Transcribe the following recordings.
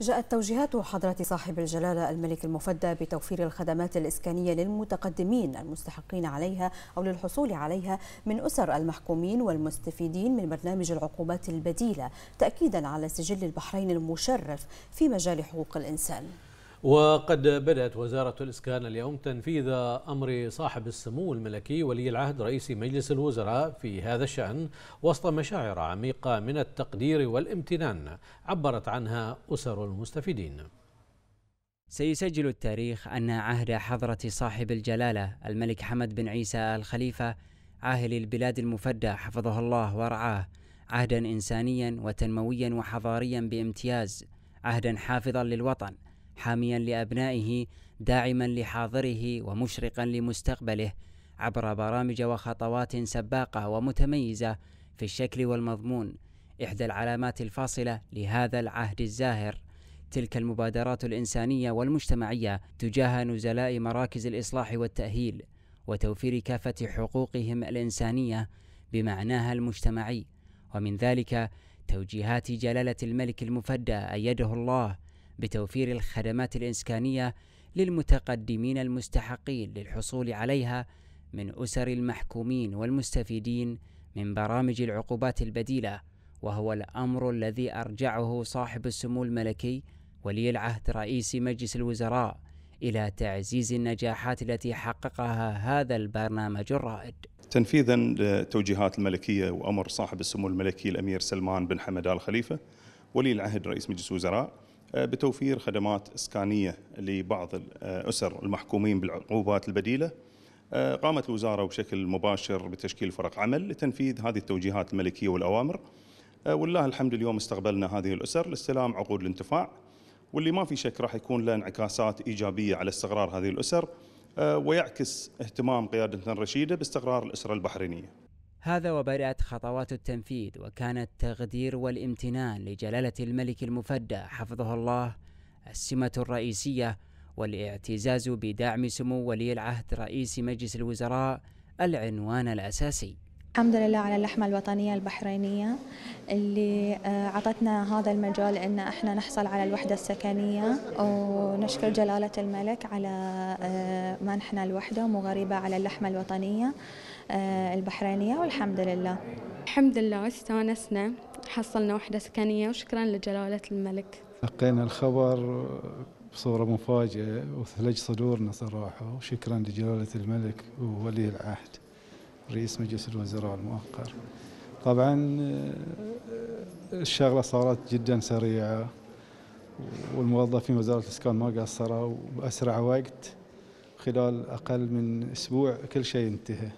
جاءت توجيهات حضرة صاحب الجلالة الملك المفدى بتوفير الخدمات الإسكانية للمتقدمين المستحقين عليها أو للحصول عليها من أسر المحكومين والمستفيدين من برنامج العقوبات البديلة تأكيدا على سجل البحرين المشرف في مجال حقوق الإنسان وقد بدأت وزارة الإسكان اليوم تنفيذ أمر صاحب السمو الملكي ولي العهد رئيس مجلس الوزراء في هذا الشأن وسط مشاعر عميقة من التقدير والامتنان عبرت عنها أسر المستفيدين سيسجل التاريخ أن عهد حضرة صاحب الجلالة الملك حمد بن عيسى الخليفة عاهل البلاد المفدى حفظه الله ورعاه عهدا إنسانيا وتنمويا وحضاريا بامتياز عهدا حافظا للوطن حاميا لابنائه داعما لحاضره ومشرقا لمستقبله عبر برامج وخطوات سباقه ومتميزه في الشكل والمضمون احدى العلامات الفاصله لهذا العهد الزاهر تلك المبادرات الانسانيه والمجتمعيه تجاه نزلاء مراكز الاصلاح والتاهيل وتوفير كافه حقوقهم الانسانيه بمعناها المجتمعي ومن ذلك توجيهات جلاله الملك المفدى ايده الله بتوفير الخدمات الإسكانية للمتقدمين المستحقين للحصول عليها من أسر المحكومين والمستفيدين من برامج العقوبات البديلة وهو الأمر الذي أرجعه صاحب السمو الملكي ولي العهد رئيس مجلس الوزراء إلى تعزيز النجاحات التي حققها هذا البرنامج الرائد تنفيذا لتوجيهات الملكية وأمر صاحب السمو الملكي الأمير سلمان بن حمد آل خليفة ولي العهد رئيس مجلس الوزراء آه، بتوفير خدمات اسكانيه لبعض الاسر آه، المحكومين بالعقوبات البديله آه، قامت الوزاره بشكل مباشر بتشكيل فرق عمل لتنفيذ هذه التوجيهات الملكيه والاوامر والله الحمد اليوم استقبلنا هذه الاسر لاستلام عقود الانتفاع واللي ما في شك راح يكون له انعكاسات ايجابيه على استقرار هذه الاسر ويعكس اهتمام قيادتنا الرشيده باستقرار الاسره البحرينيه هذا وبدأت خطوات التنفيذ وكان التقدير والامتنان لجلالة الملك المفدى حفظه الله السمة الرئيسية والاعتزاز بدعم سمو ولي العهد رئيس مجلس الوزراء العنوان الأساسي الحمد لله على اللحمة الوطنية البحرينية اللي آه، عطتنا هذا المجال ان احنا نحصل على الوحدة السكنية ونشكر جلالة الملك على آه، منحنا الوحدة ومغربة على اللحمة الوطنية آه، البحرينية والحمد لله الحمد لله استانسنا حصلنا وحدة سكنية وشكرا لجلالة الملك لقينا الخبر بصورة مفاجئة وثلج صدورنا صراحة وشكرا لجلالة الملك وولي العهد رئيس مجلس الوزراء المؤقر طبعا آه، الشغلة صارت جدا سريعة والموظفين وزارة الإسكان ما قصروا وبأسرع وقت خلال أقل من أسبوع كل شيء انتهى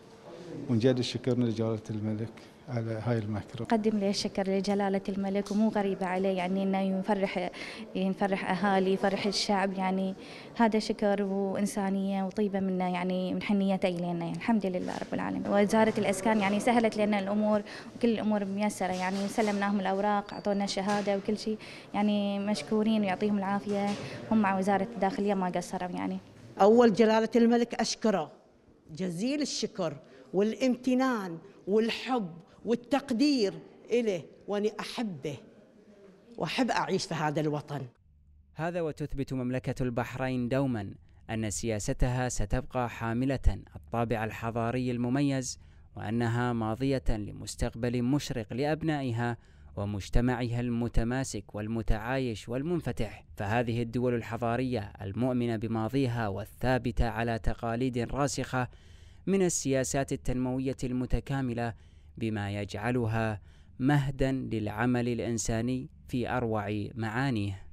ونجد شكرنا لجلالة الملك على هاي المكرمة قدم لي الشكر لجلالة الملك ومو غريبة عليه يعني إنه يفرح يفرح أهالي يفرح الشعب يعني هذا شكر وإنسانية وطيبة منه يعني من حنيته إلينا يعني الحمد لله رب العالمين وزارة الأسكان يعني سهلت لنا الأمور وكل الأمور ميسرة يعني سلمناهم الأوراق أعطونا شهادة وكل شيء يعني مشكورين ويعطيهم العافية هم مع وزارة الداخلية ما قصروا يعني أول جلالة الملك أشكره جزيل الشكر والامتنان والحب والتقدير إليه وأني أحبه وأحب أعيش في هذا الوطن هذا وتثبت مملكة البحرين دوما أن سياستها ستبقى حاملة الطابع الحضاري المميز وأنها ماضية لمستقبل مشرق لأبنائها ومجتمعها المتماسك والمتعايش والمنفتح فهذه الدول الحضاريه المؤمنه بماضيها والثابته على تقاليد راسخه من السياسات التنمويه المتكامله بما يجعلها مهدا للعمل الانساني في اروع معانيه